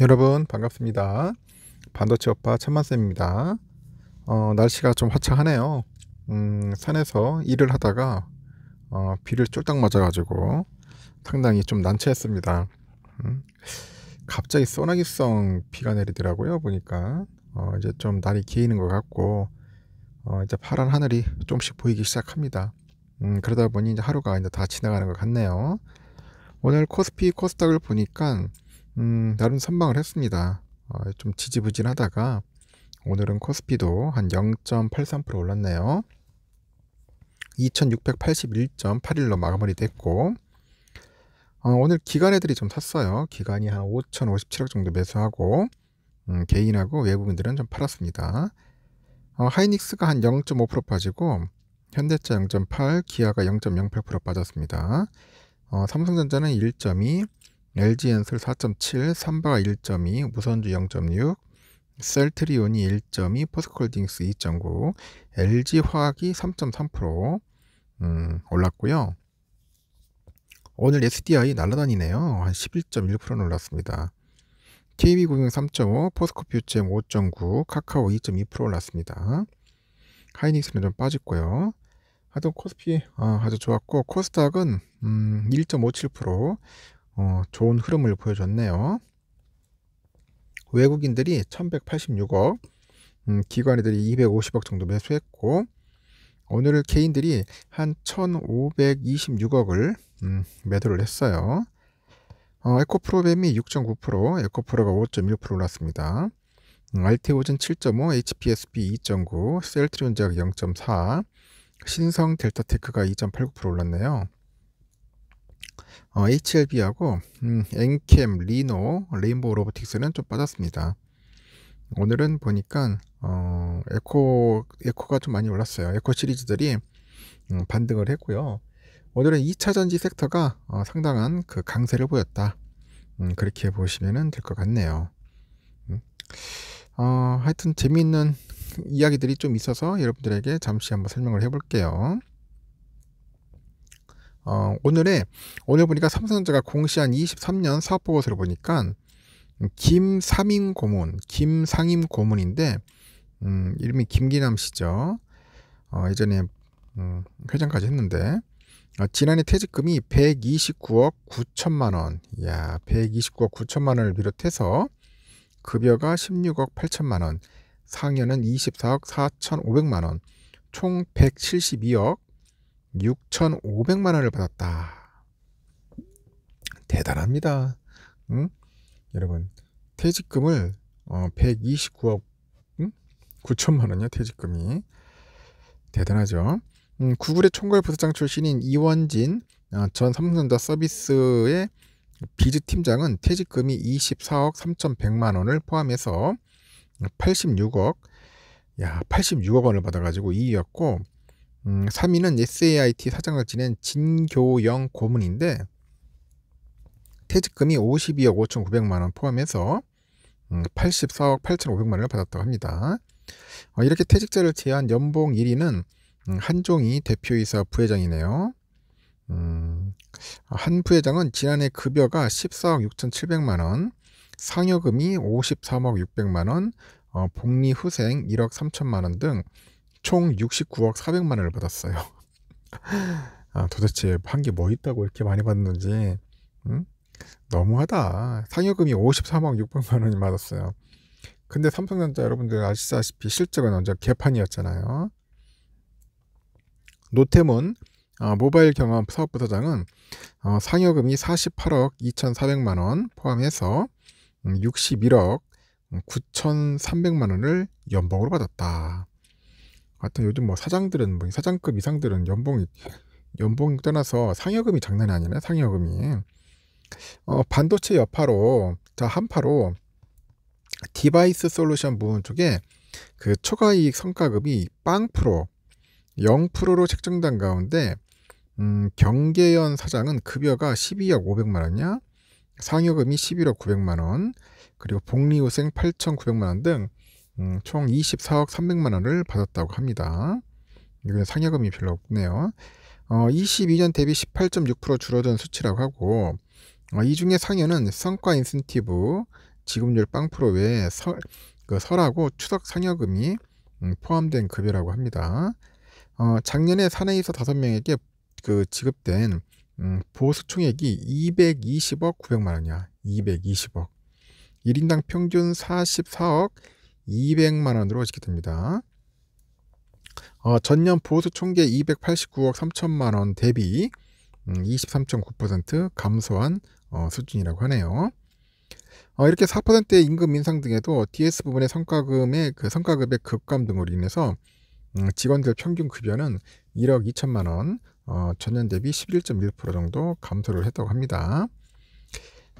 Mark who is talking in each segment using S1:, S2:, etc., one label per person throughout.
S1: 여러분 반갑습니다. 반도체 오빠 천만쌤입니다. 어, 날씨가 좀 화창하네요. 음, 산에서 일을 하다가 어, 비를 쫄딱 맞아가지고 상당히 좀 난처했습니다. 음, 갑자기 소나기성 비가 내리더라고요. 보니까 어, 이제 좀 날이 기이는 것 같고 어, 이제 파란 하늘이 좀씩 보이기 시작합니다. 음, 그러다 보니 이제 하루가 이제 다 지나가는 것 같네요. 오늘 코스피 코스닥을 보니까 음, 나름 선방을 했습니다. 어, 좀 지지부진하다가 오늘은 코스피도 한 0.83% 올랐네요. 2681.81로 마감리됐고 어, 오늘 기관 애들이 좀 샀어요. 기관이 한 5,057억 정도 매수하고 음, 개인하고 외국인들은 좀 팔았습니다. 어, 하이닉스가 한 0.5% 빠지고 현대차 0.8, 기아가 0.08% 빠졌습니다. 어, 삼성전자는 1.2, LG 엔솔 4.7, 삼바가 1.2, 무선주 0.6, 셀트리온이 1.2, 포스콜딩스 2.9, LG 화학이 3.3% 음, 올랐고요. 오늘 SDI 날라다니네요. 한 11.1% 올랐습니다. KB금융 3.5, 포스코퓨젬 5.9, 카카오 2.2% 올랐습니다. 하이닉스는 좀 빠졌고요. 하여튼 코스피 아, 아주 좋았고 코스닥은 음, 1.57%, 어, 좋은 흐름을 보여줬네요. 외국인들이 1186억, 음, 기관들이 250억 정도 매수했고 오늘 개인들이 한 1526억을 음, 매도를 했어요. 어, 에코프로뱀이 6.9%, 에코프로가 5.1% 올랐습니다. 알테오젠 7.5, HPSB 2.9, 셀트리온제약 0.4, 신성 델타테크가 2.89% 올랐네요. 어, HLB하고 음, 엔캠, 리노, 레인보우 로보틱스는 좀 빠졌습니다. 오늘은 보니까 어, 에코 에코가 좀 많이 올랐어요. 에코 시리즈들이 음, 반등을 했고요. 오늘은 2차전지 섹터가 어, 상당한 그 강세를 보였다. 음, 그렇게 보시면 될 것 같네요. 음. 어, 하여튼 재미있는 이야기들이 좀 있어서 여러분들에게 잠시 한번 설명을 해볼게요. 어, 오늘에 오늘 보니까 삼성전자가 공시한 23년 사업 보고서를 보니까 음, 김삼임 고문, 김상임 고문인데 음, 이름이 김기남 씨죠. 어, 예전에 음, 회장까지 했는데 어, 지난해 퇴직금이 129억 9천만 원, 야 129억 9천만 원을 비롯해서 급여가 16억 8천만 원, 상여는 24억 4천 5백만 원, 총 172억 6,500만 원을 받았다. 대단합니다. 응? 여러분 퇴직금을 어, 129억 응? 9천만 원이요 퇴직금이 대단하죠. 음, 구글의 총괄 부사장 출신인 이원진 어, 전 삼성전자 서비스의 비즈 팀장은 퇴직금이 24억 3,100만 원을 포함해서 86억 야 86억 원을 받아가지고 2위였고 음, 3위는 SAIT 사장을 지낸 진교영 고문인데 퇴직금이 52억 5,900만 원 포함해서 84억 8,500만 원을 받았다고 합니다. 어, 이렇게 퇴직자를 제외한 연봉 1위는 음, 한종희 대표이사 부회장이네요. 음, 한 부회장은 지난해 급여가 14억 6,700만 원, 상여금이 53억 600만 원, 복리 후생 1억 3천만 원등 총 69억 400만 원을 받았어요. 아, 도대체 한게뭐 있다고 이렇게 많이 받는지 응? 음? 너무하다. 상여금이 53억 600만 원이 받았어요. 근데 삼성전자 여러분들 아시다시피 실적은 언제 개판이었잖아요. 노태문 어, 모바일 경험 사업부사장은 어, 상여금이 48억 2,400만 원 포함해서 61억 9,300만 원을 연봉으로 받았다. 하여튼 요즘 뭐 사장들은 뭐 사장급 이상들은 연봉이 연봉 떠나서 상여금이 장난이 아니네 상여금이 어, 반도체 여파로 자 한파로 디바이스 솔루션 부분 쪽에 그 초과 이익 성과급이 빵 프로 0%로 책정된 가운데 음, 경계연 사장은 급여가 12억 500만 원이야 상여금이 11억 900만 원 그리고 복리후생 8,900만 원등 음, 총 24억 300만 원을 받았다고 합니다. 이건 상여금이 별로 없네요. 어, 22년 대비 18.6% 줄어든 수치라고 하고 어, 이 중에 상여는 성과 인센티브, 지급률 빵프로 외에 설, 그 설하고 추석 상여금이 음, 포함된 급여라고 합니다. 어, 작년에 사내에서 5명에게 그 지급된 음, 보수 총액이 220억 900만 원이야. 220억. 1인당 평균 44억 200만 원으로 집계 됩니다. 어, 전년 보수 총계 289억 3천만 원 대비 음, 23.9% 감소한 어, 수준이라고 하네요. 어, 이렇게 4%의 임금 인상 등에도 DS 부분의 성과금의 그 성과급의 급감 등으로 인해서 음, 직원들 평균 급여는 1억 2천만 원 어, 전년 대비 11.1% 정도 감소를 했다고 합니다.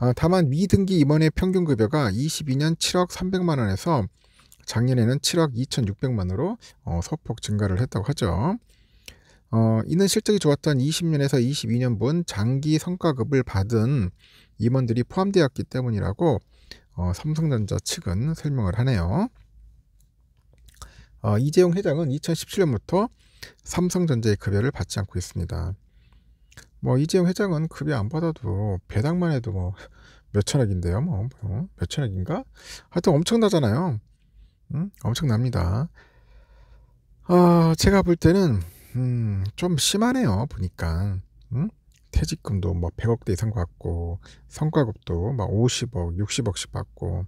S1: 어, 다만 미등기 임원의 평균 급여가 22년 7억 3백만 원에서 작년에는 7억 2,600만으로 어, 소폭 증가를 했다고 하죠. 어, 이는 실적이 좋았던 20년에서 22년분 장기 성과급을 받은 임원들이 포함되었기 때문이라고 어, 삼성전자 측은 설명을 하네요. 어, 이재용 회장은 2017년부터 삼성전자의 급여를 받지 않고 있습니다. 뭐 이재용 회장은 급여 안 받아도 배당만 해도 뭐 몇천억인데요. 뭐, 어? 몇천억인가? 하여튼 엄청나잖아요. 음? 엄청납니다. 어, 제가 볼 때는 음, 좀 심하네요. 보니까 음? 퇴직금도 뭐 100억대 이상 받고 성과급도 막 50억, 60억씩 받고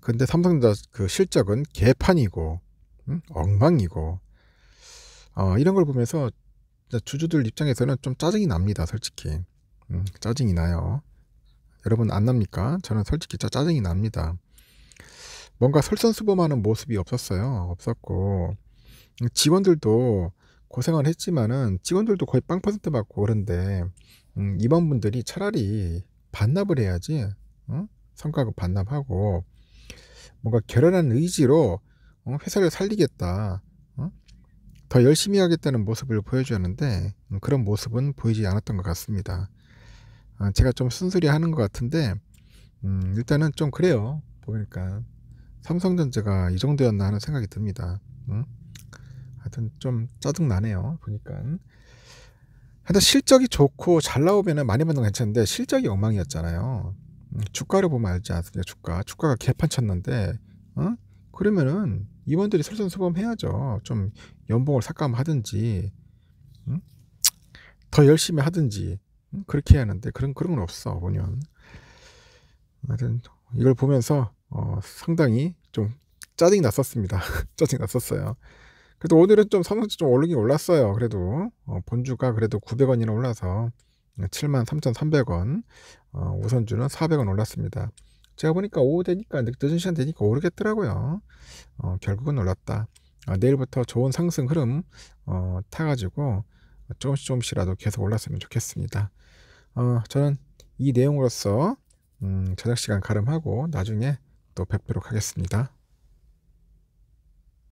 S1: 근데 삼성전자 그 실적은 개판이고 음? 엉망이고 어, 이런 걸 보면서 주주들 입장에서는 좀 짜증이 납니다. 솔직히 음, 짜증이 나요. 여러분 안 납니까? 저는 솔직히 짜증이 납니다. 뭔가 설선수범하는 모습이 없었어요. 없었고 직원들도 고생을 했지만은 직원들도 거의 빵 퍼센트 받고 그런데 음, 임원분들이 차라리 반납을 해야지 응? 어? 성과급 반납하고 뭔가 결연한 의지로 어, 회사를 살리겠다 어? 더 열심히 하겠다는 모습을 보여주었는데 음, 그런 모습은 보이지 않았던 것 같습니다. 아, 제가 좀 순수리 하는 것 같은데 음, 일단은 좀 그래요 보니까. 삼성전자가 이 정도였나 하는 생각이 듭니다. 음? 하여튼 좀 짜증나네요. 보니까. 하여튼 실적이 좋고 잘 나오면 많이 받는 건 괜찮은데 실적이 엉망이었잖아요. 주가를 보면 알지 않습니까? 주가. 주가가 개판 쳤는데, 어? 그러면은 임원들이 설선수범해야죠. 좀 연봉을 삭감하든지, 응? 더 열심히 하든지, 응? 그렇게 해야 하는데, 그런, 그런 건 없어, 보면. 하여튼, 이걸 보면서 어, 상당히 좀 짜증 이 났었습니다. 짜증 났었어요. 그래도 오늘은 좀 삼성주 좀 오르긴 올랐어요. 그래도 어, 본주가 그래도 900원이나 올라서 73,300원, 어, 우선주는 400원 올랐습니다. 제가 보니까 오후 되니까 늦은 시간 되니까 오르겠더라고요. 어, 결국은 올랐다. 어, 내일부터 좋은 상승 흐름 어, 타가지고 조금씩 조금씩이라도 계속 올랐으면 좋겠습니다. 어, 저는 이 내용으로서 음, 저녁 시간 가름하고 나중에 또 뵙도록 하겠습니다.